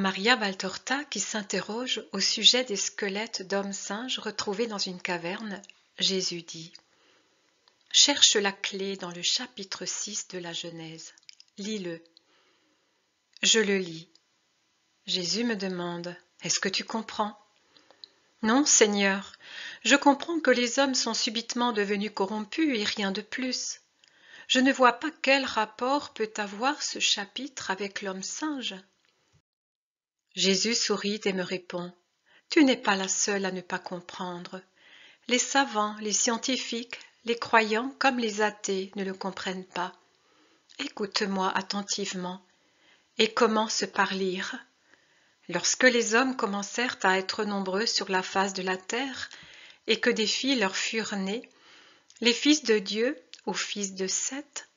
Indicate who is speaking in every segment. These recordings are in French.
Speaker 1: Maria Valtorta qui s'interroge au sujet des squelettes d'hommes singes retrouvés dans une caverne, Jésus dit Cherche la clé dans le chapitre 6 de la Genèse. Lis-le. Je le lis. Jésus me demande Est-ce que tu comprends Non, Seigneur, je comprends que les hommes sont subitement devenus corrompus et rien de plus. Je ne vois pas quel rapport peut avoir ce chapitre avec l'homme singe. Jésus sourit et me répond Tu n'es pas la seule à ne pas comprendre. Les savants, les scientifiques, les croyants comme les athées ne le comprennent pas. Écoute-moi attentivement. Et commence par lire. Lorsque les hommes commencèrent à être nombreux sur la face de la terre, et que des filles leur furent nées, les fils de Dieu, ou fils de Seth,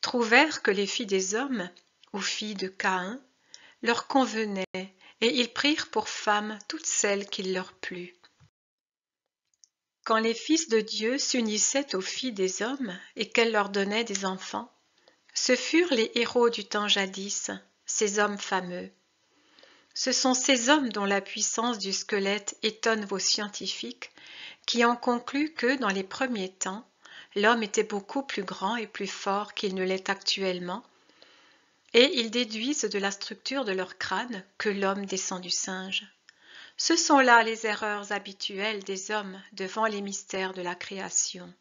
Speaker 1: trouvèrent que les filles des hommes, ou filles de Caïn, leur convenaient et ils prirent pour femmes toutes celles qu'il leur plut. Quand les fils de Dieu s'unissaient aux filles des hommes et qu'elles leur donnaient des enfants, ce furent les héros du temps jadis, ces hommes fameux. Ce sont ces hommes dont la puissance du squelette étonne vos scientifiques, qui ont concluent que, dans les premiers temps, l'homme était beaucoup plus grand et plus fort qu'il ne l'est actuellement, et ils déduisent de la structure de leur crâne que l'homme descend du singe. Ce sont là les erreurs habituelles des hommes devant les mystères de la création.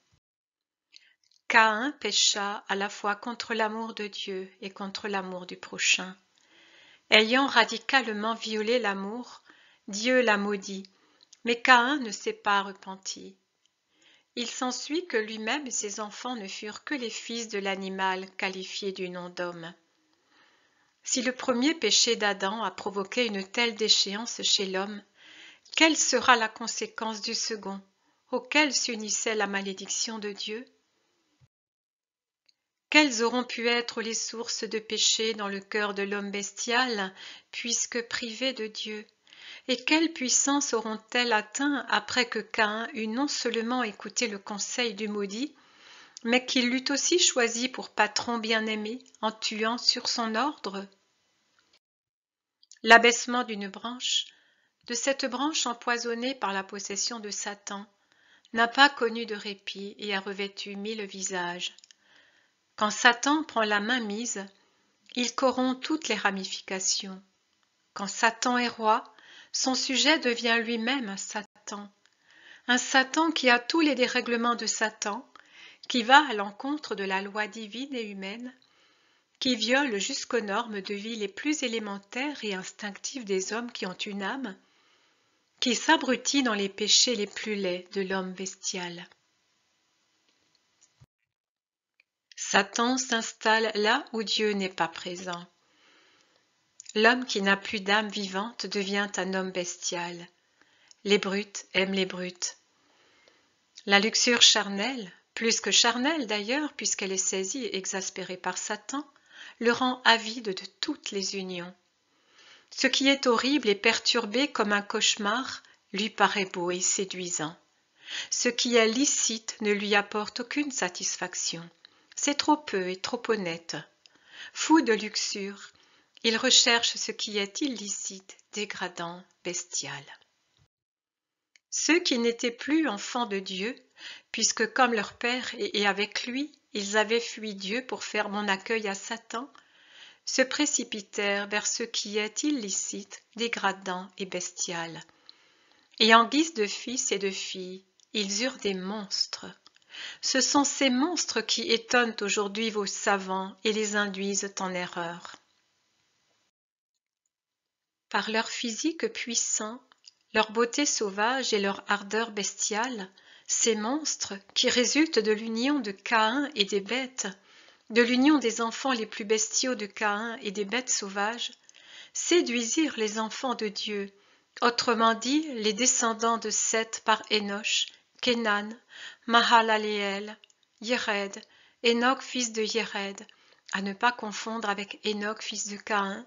Speaker 1: Caïn pécha à la fois contre l'amour de Dieu et contre l'amour du prochain. Ayant radicalement violé l'amour, Dieu l'a maudit, mais Caïn ne s'est pas repenti. Il s'ensuit que lui-même et ses enfants ne furent que les fils de l'animal qualifié du nom d'homme. Si le premier péché d'Adam a provoqué une telle déchéance chez l'homme, quelle sera la conséquence du second, auquel s'unissait la malédiction de Dieu Quelles auront pu être les sources de péché dans le cœur de l'homme bestial, puisque privé de Dieu Et quelle puissance auront-elles atteint après que Caïn eut non seulement écouté le conseil du maudit, mais qu'il l'eût aussi choisi pour patron bien-aimé en tuant sur son ordre L'abaissement d'une branche, de cette branche empoisonnée par la possession de Satan, n'a pas connu de répit et a revêtu mille visages. Quand Satan prend la main mise, il corrompt toutes les ramifications. Quand Satan est roi, son sujet devient lui-même un Satan, un Satan qui a tous les dérèglements de Satan, qui va à l'encontre de la loi divine et humaine, qui viole jusqu'aux normes de vie les plus élémentaires et instinctives des hommes qui ont une âme, qui s'abrutit dans les péchés les plus laids de l'homme bestial. Satan s'installe là où Dieu n'est pas présent. L'homme qui n'a plus d'âme vivante devient un homme bestial. Les brutes aiment les brutes. La luxure charnelle, plus que charnelle d'ailleurs, puisqu'elle est saisie et exaspérée par Satan, le rend avide de toutes les unions. Ce qui est horrible et perturbé comme un cauchemar lui paraît beau et séduisant. Ce qui est licite ne lui apporte aucune satisfaction. C'est trop peu et trop honnête. Fou de luxure, il recherche ce qui est illicite, dégradant, bestial ceux qui n'étaient plus enfants de Dieu, puisque comme leur père et avec lui, ils avaient fui Dieu pour faire mon accueil à Satan, se précipitèrent vers ce qui est illicite, dégradant et bestial. Et en guise de fils et de filles, ils eurent des monstres. Ce sont ces monstres qui étonnent aujourd'hui vos savants et les induisent en erreur. Par leur physique puissant, leur beauté sauvage et leur ardeur bestiale, ces monstres qui résultent de l'union de Caïn et des bêtes, de l'union des enfants les plus bestiaux de Caïn et des bêtes sauvages, séduisirent les enfants de Dieu, autrement dit les descendants de Seth par Enoch, Kenan, Mahalaleel, Yéred, Enoch fils de Yéred, à ne pas confondre avec Enoch fils de Caïn,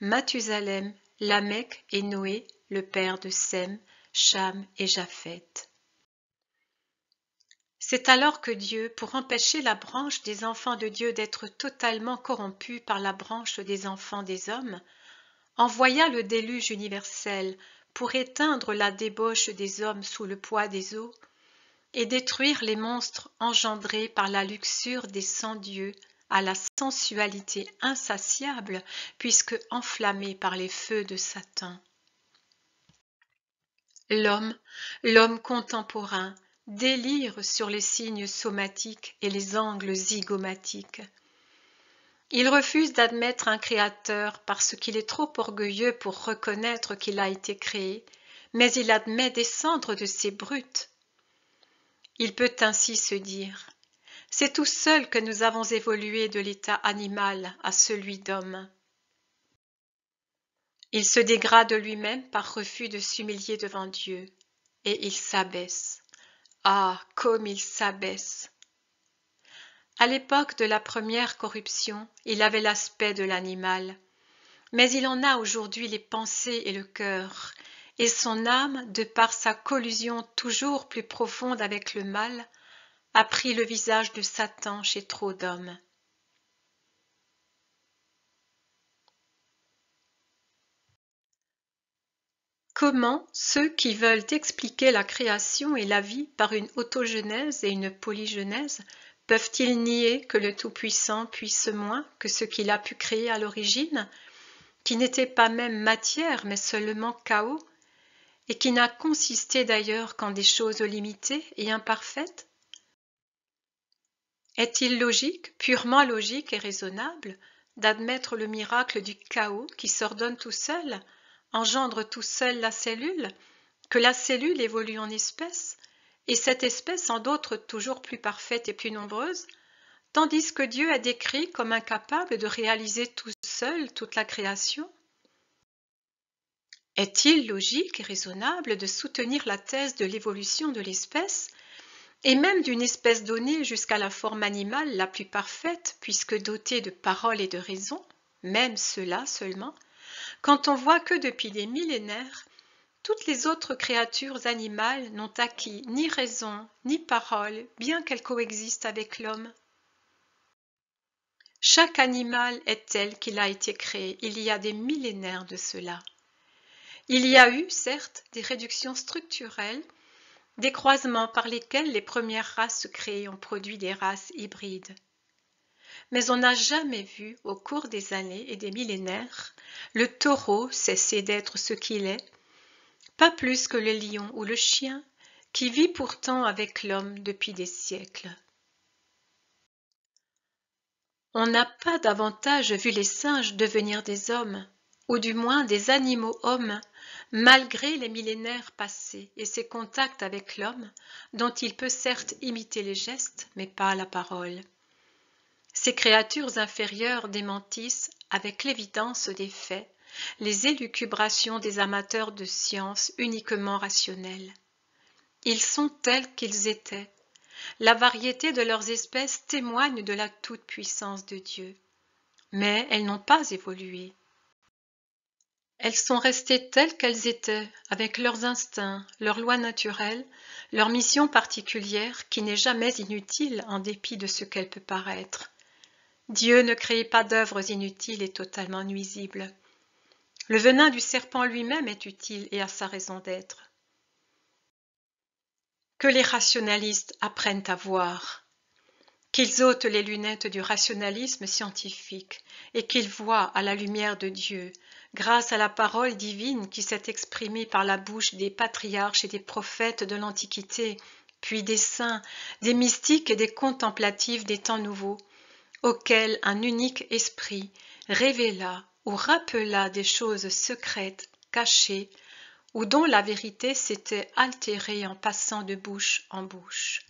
Speaker 1: Mathusalem, Lamech et Noé, le père de Sem, Cham et Japhet. C'est alors que Dieu, pour empêcher la branche des enfants de Dieu d'être totalement corrompue par la branche des enfants des hommes, envoya le déluge universel pour éteindre la débauche des hommes sous le poids des eaux et détruire les monstres engendrés par la luxure des cent-dieux à la sensualité insatiable puisque enflammés par les feux de Satan. L'homme, l'homme contemporain, délire sur les signes somatiques et les angles zygomatiques. Il refuse d'admettre un créateur parce qu'il est trop orgueilleux pour reconnaître qu'il a été créé, mais il admet descendre de ses brutes. Il peut ainsi se dire C'est tout seul que nous avons évolué de l'état animal à celui d'homme. Il se dégrade lui-même par refus de s'humilier devant Dieu, et il s'abaisse. Ah, comme il s'abaisse. À l'époque de la première corruption, il avait l'aspect de l'animal, mais il en a aujourd'hui les pensées et le cœur, et son âme, de par sa collusion toujours plus profonde avec le mal, a pris le visage de Satan chez trop d'hommes. Comment ceux qui veulent expliquer la création et la vie par une autogenèse et une polygenèse peuvent-ils nier que le Tout-Puissant puisse moins que ce qu'il a pu créer à l'origine, qui n'était pas même matière mais seulement chaos, et qui n'a consisté d'ailleurs qu'en des choses limitées et imparfaites Est-il logique, purement logique et raisonnable, d'admettre le miracle du chaos qui s'ordonne tout seul engendre tout seul la cellule, que la cellule évolue en espèce, et cette espèce en d'autres toujours plus parfaites et plus nombreuses, tandis que Dieu a décrit comme incapable de réaliser tout seul toute la création Est-il logique et raisonnable de soutenir la thèse de l'évolution de l'espèce, et même d'une espèce donnée jusqu'à la forme animale la plus parfaite, puisque dotée de paroles et de raison, même cela seulement quand on voit que depuis des millénaires, toutes les autres créatures animales n'ont acquis ni raison ni parole, bien qu'elles coexistent avec l'homme. Chaque animal est tel qu'il a été créé il y a des millénaires de cela. Il y a eu, certes, des réductions structurelles, des croisements par lesquels les premières races créées ont produit des races hybrides mais on n'a jamais vu, au cours des années et des millénaires, le taureau cesser d'être ce qu'il est, pas plus que le lion ou le chien, qui vit pourtant avec l'homme depuis des siècles. On n'a pas davantage vu les singes devenir des hommes, ou du moins des animaux hommes, malgré les millénaires passés et ses contacts avec l'homme, dont il peut certes imiter les gestes, mais pas la parole. Ces créatures inférieures démentissent, avec l'évidence des faits, les élucubrations des amateurs de sciences uniquement rationnelles. Ils sont tels qu'ils étaient. La variété de leurs espèces témoigne de la toute-puissance de Dieu. Mais elles n'ont pas évolué. Elles sont restées telles qu'elles étaient, avec leurs instincts, leurs lois naturelles, leur mission particulière qui n'est jamais inutile en dépit de ce qu'elle peut paraître. Dieu ne crée pas d'œuvres inutiles et totalement nuisibles. Le venin du serpent lui-même est utile et a sa raison d'être. Que les rationalistes apprennent à voir, qu'ils ôtent les lunettes du rationalisme scientifique et qu'ils voient à la lumière de Dieu, grâce à la parole divine qui s'est exprimée par la bouche des patriarches et des prophètes de l'Antiquité, puis des saints, des mystiques et des contemplatifs des temps nouveaux, auquel un unique esprit révéla ou rappela des choses secrètes, cachées, ou dont la vérité s'était altérée en passant de bouche en bouche.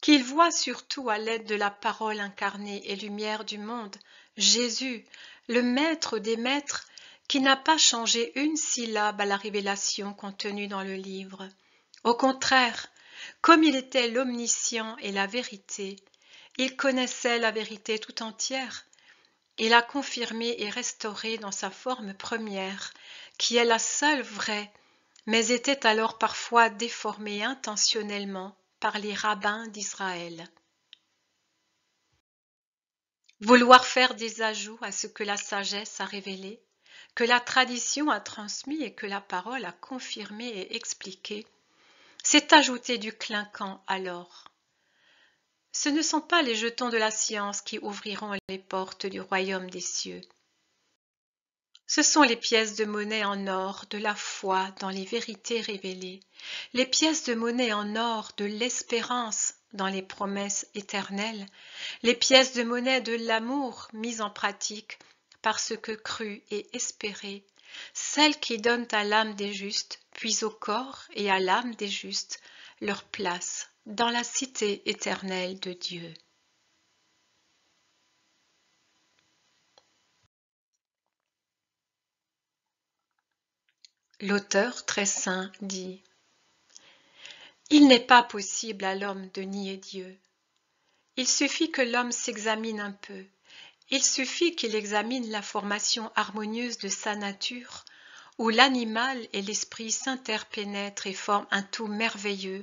Speaker 1: Qu'il voit surtout à l'aide de la parole incarnée et lumière du monde, Jésus, le maître des maîtres, qui n'a pas changé une syllabe à la révélation contenue dans le livre. Au contraire, comme il était l'omniscient et la vérité, il connaissait la vérité tout entière. et l'a confirmée et restaurée dans sa forme première, qui est la seule vraie, mais était alors parfois déformée intentionnellement par les rabbins d'Israël. Vouloir faire des ajouts à ce que la sagesse a révélé, que la tradition a transmis et que la parole a confirmé et expliqué, c'est ajouter du clinquant alors. Ce ne sont pas les jetons de la science qui ouvriront les portes du royaume des cieux. Ce sont les pièces de monnaie en or de la foi dans les vérités révélées, les pièces de monnaie en or de l'espérance dans les promesses éternelles, les pièces de monnaie de l'amour mises en pratique par ce que cru et espéré, celles qui donnent à l'âme des justes, puis au corps et à l'âme des justes, leur place dans la cité éternelle de Dieu. L'auteur très saint dit Il n'est pas possible à l'homme de nier Dieu. Il suffit que l'homme s'examine un peu, il suffit qu'il examine la formation harmonieuse de sa nature, où l'animal et l'esprit s'interpénètrent et forment un tout merveilleux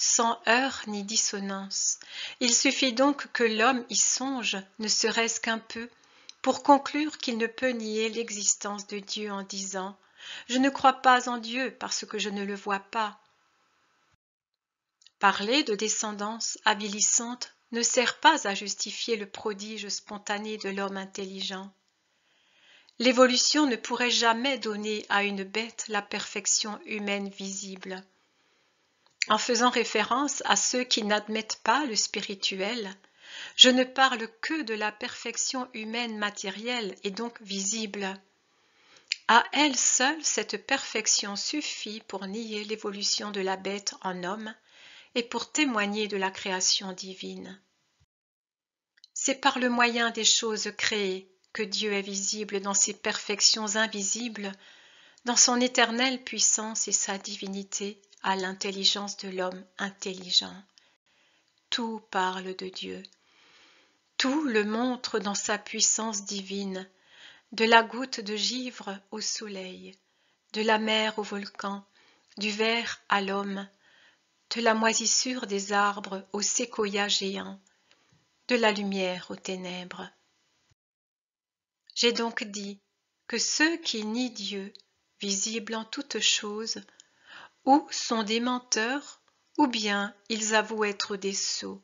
Speaker 1: sans heurts ni dissonance. Il suffit donc que l'homme y songe, ne serait-ce qu'un peu, pour conclure qu'il ne peut nier l'existence de Dieu en disant Je ne crois pas en Dieu parce que je ne le vois pas. Parler de descendance avilissante ne sert pas à justifier le prodige spontané de l'homme intelligent. L'évolution ne pourrait jamais donner à une bête la perfection humaine visible en faisant référence à ceux qui n'admettent pas le spirituel, je ne parle que de la perfection humaine matérielle et donc visible. À elle seule, cette perfection suffit pour nier l'évolution de la bête en homme et pour témoigner de la création divine. C'est par le moyen des choses créées que Dieu est visible dans ses perfections invisibles, dans son éternelle puissance et sa divinité, à l'intelligence de l'homme intelligent. Tout parle de Dieu. Tout le montre dans sa puissance divine, de la goutte de givre au soleil, de la mer au volcan, du ver à l'homme, de la moisissure des arbres au séquoia géant de la lumière aux ténèbres. J'ai donc dit que ceux qui nient Dieu, visibles en toutes choses, ou sont des menteurs, ou bien ils avouent être des sots.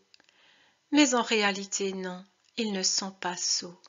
Speaker 1: Mais en réalité non, ils ne sont pas sots.